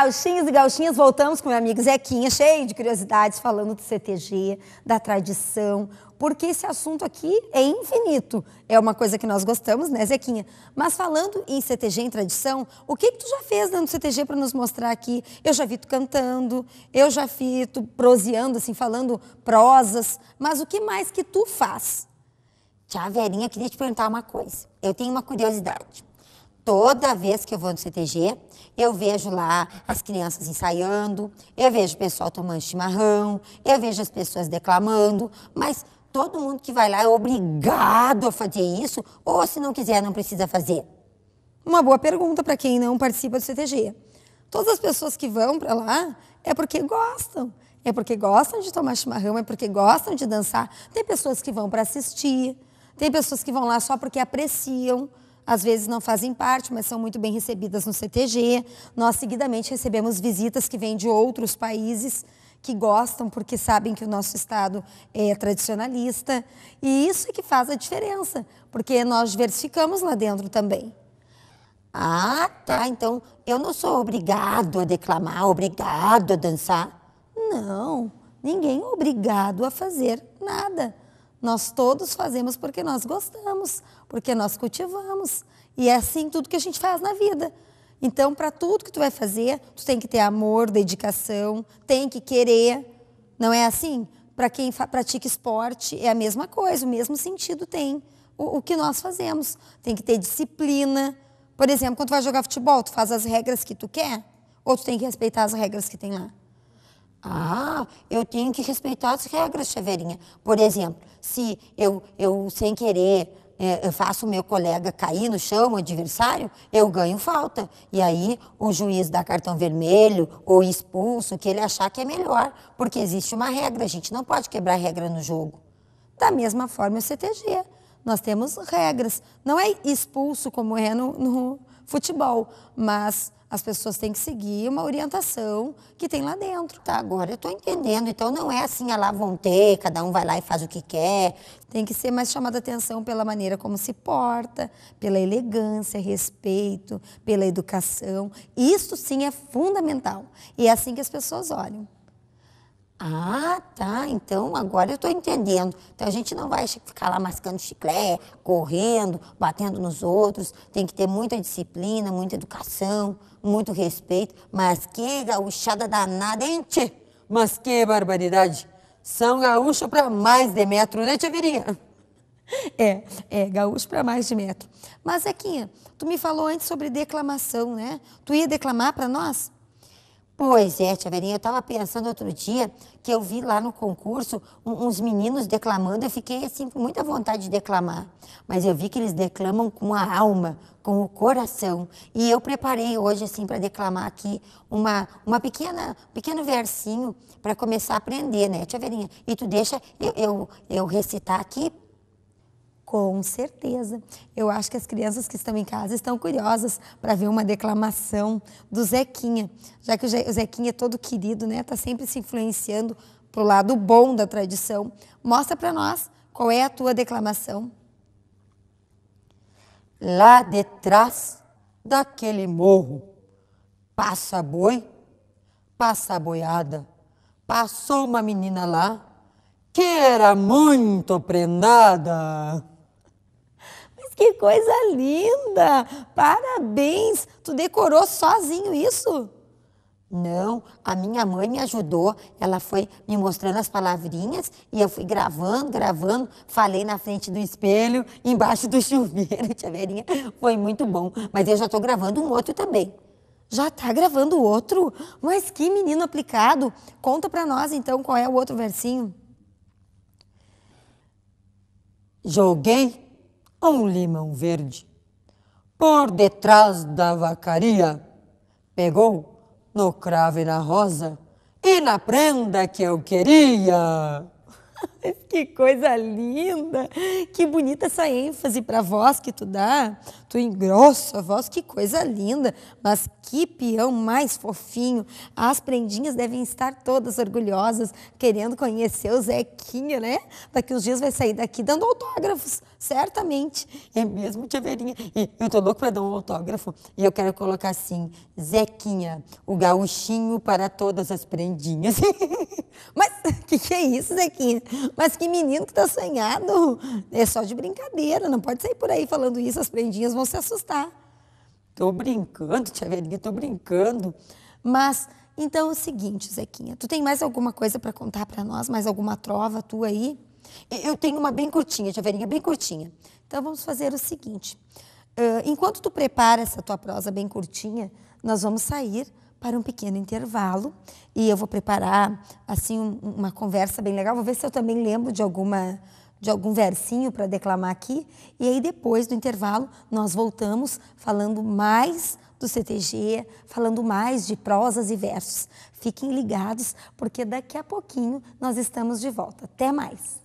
Gauchinhos e gauchinhas, voltamos com meu amigo Zequinha, cheio de curiosidades, falando do CTG, da tradição, porque esse assunto aqui é infinito. É uma coisa que nós gostamos, né, Zequinha? Mas falando em CTG, em tradição, o que, que tu já fez dentro do CTG para nos mostrar aqui? Eu já vi tu cantando, eu já vi tu proseando, assim, falando prosas, mas o que mais que tu faz? Tia Verinha, queria te perguntar uma coisa. Eu tenho uma curiosidade toda vez que eu vou no CTG, eu vejo lá as crianças ensaiando, eu vejo o pessoal tomando chimarrão, eu vejo as pessoas declamando, mas todo mundo que vai lá é obrigado a fazer isso, ou se não quiser, não precisa fazer? Uma boa pergunta para quem não participa do CTG. Todas as pessoas que vão para lá é porque gostam. É porque gostam de tomar chimarrão, é porque gostam de dançar. Tem pessoas que vão para assistir, tem pessoas que vão lá só porque apreciam. Às vezes não fazem parte, mas são muito bem recebidas no CTG. Nós seguidamente recebemos visitas que vêm de outros países que gostam porque sabem que o nosso Estado é tradicionalista. E isso é que faz a diferença, porque nós diversificamos lá dentro também. Ah, tá. Então eu não sou obrigado a declamar, obrigado a dançar. Não, ninguém é obrigado a fazer nada. Nós todos fazemos porque nós gostamos, porque nós cultivamos. E é assim tudo que a gente faz na vida. Então, para tudo que tu vai fazer, tu tem que ter amor, dedicação, tem que querer. Não é assim? Para quem pratica esporte, é a mesma coisa, o mesmo sentido tem o, o que nós fazemos. Tem que ter disciplina. Por exemplo, quando tu vai jogar futebol, tu faz as regras que tu quer ou tu tem que respeitar as regras que tem lá? Ah, eu tenho que respeitar as regras, cheverinha. Por exemplo, se eu, eu sem querer, é, eu faço o meu colega cair no chão, o adversário, eu ganho falta. E aí o juiz dá cartão vermelho ou expulso, que ele achar que é melhor, porque existe uma regra, a gente não pode quebrar regra no jogo. Da mesma forma o CTG. Nós temos regras. Não é expulso como é no, no futebol, mas as pessoas têm que seguir uma orientação que tem lá dentro. Tá, agora eu estou entendendo. Então não é assim, a é lá vão ter, cada um vai lá e faz o que quer. Tem que ser mais chamada atenção pela maneira como se porta, pela elegância, respeito, pela educação. Isso sim é fundamental. E é assim que as pessoas olham. Ah, tá. Então agora eu estou entendendo. Então a gente não vai ficar lá mascando chiclete, correndo, batendo nos outros. Tem que ter muita disciplina, muita educação, muito respeito. Mas que gaúchada danada, hein, tchê? Mas que barbaridade. São gaúcho para mais de metro, né, tia Virinha? É, é, gaúcho para mais de metro. Mas, Zequinha, tu me falou antes sobre declamação, né? Tu ia declamar para nós? Pois é, Tia Verinha, eu estava pensando outro dia que eu vi lá no concurso uns meninos declamando, eu fiquei assim com muita vontade de declamar, mas eu vi que eles declamam com a alma, com o coração, e eu preparei hoje assim para declamar aqui uma uma pequena pequeno versinho para começar a aprender, né, Tia Verinha? E tu deixa eu, eu, eu recitar aqui com certeza. Eu acho que as crianças que estão em casa estão curiosas para ver uma declamação do Zequinha, já que o Zequinha é todo querido, né? está sempre se influenciando pro lado bom da tradição. Mostra para nós qual é a tua declamação. Lá detrás daquele morro, passa boi, passa boiada, passou uma menina lá que era muito prendada. Que coisa linda! Parabéns! Tu decorou sozinho isso? Não, a minha mãe me ajudou. Ela foi me mostrando as palavrinhas e eu fui gravando, gravando. Falei na frente do espelho, embaixo do chuveiro, tia Verinha. Foi muito bom. Mas eu já estou gravando um outro também. Já está gravando outro? Mas que menino aplicado! Conta para nós então qual é o outro versinho. Joguei um limão verde. Por detrás da vacaria, pegou no cravo e na rosa e na prenda que eu queria. que coisa linda! Que bonita essa ênfase para a voz que tu dá. Tu engrossa a voz, que coisa linda! Mas que peão mais fofinho! As prendinhas devem estar todas orgulhosas, querendo conhecer o Zequinha, né? Daqui uns dias vai sair daqui dando autógrafos, certamente. É mesmo, tia Verinha? Eu tô louco para dar um autógrafo. E eu quero colocar assim, Zequinha, o gauchinho para todas as prendinhas. Mas o que, que é isso, Zequinha? Mas que menino que tá sonhado! É só de brincadeira, não pode sair por aí falando isso, as prendinhas vão se assustar. Tô brincando, tia Verinha, tô brincando. Mas, então é o seguinte, Zequinha, tu tem mais alguma coisa para contar para nós? Mais alguma trova tua aí? Eu tenho uma bem curtinha, tia Verinha, bem curtinha. Então vamos fazer o seguinte. Ah, enquanto tu prepara essa tua prosa bem curtinha, nós vamos sair para um pequeno intervalo e eu vou preparar assim uma conversa bem legal. Vou ver se eu também lembro de alguma de algum versinho para declamar aqui e aí depois do intervalo nós voltamos falando mais do CTG, falando mais de prosas e versos. Fiquem ligados porque daqui a pouquinho nós estamos de volta. Até mais.